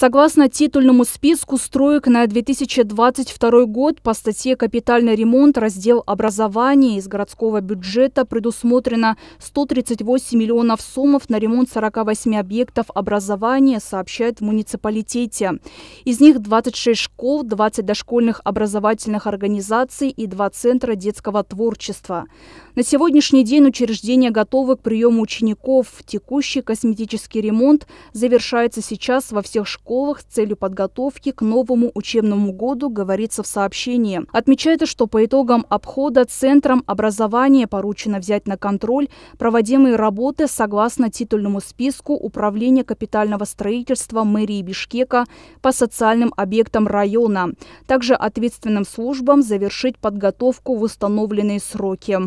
Согласно титульному списку строек на 2022 год по статье «Капитальный ремонт» раздел образования из городского бюджета предусмотрено 138 миллионов сомов на ремонт 48 объектов образования, сообщает в муниципалитете. Из них 26 школ, 20 дошкольных образовательных организаций и два центра детского творчества. На сегодняшний день учреждения готовы к приему учеников. Текущий косметический ремонт завершается сейчас во всех школах школах с целью подготовки к новому учебному году, говорится в сообщении. Отмечается, что по итогам обхода Центром образования поручено взять на контроль проводимые работы согласно титульному списку Управления капитального строительства мэрии Бишкека по социальным объектам района. Также ответственным службам завершить подготовку в установленные сроки.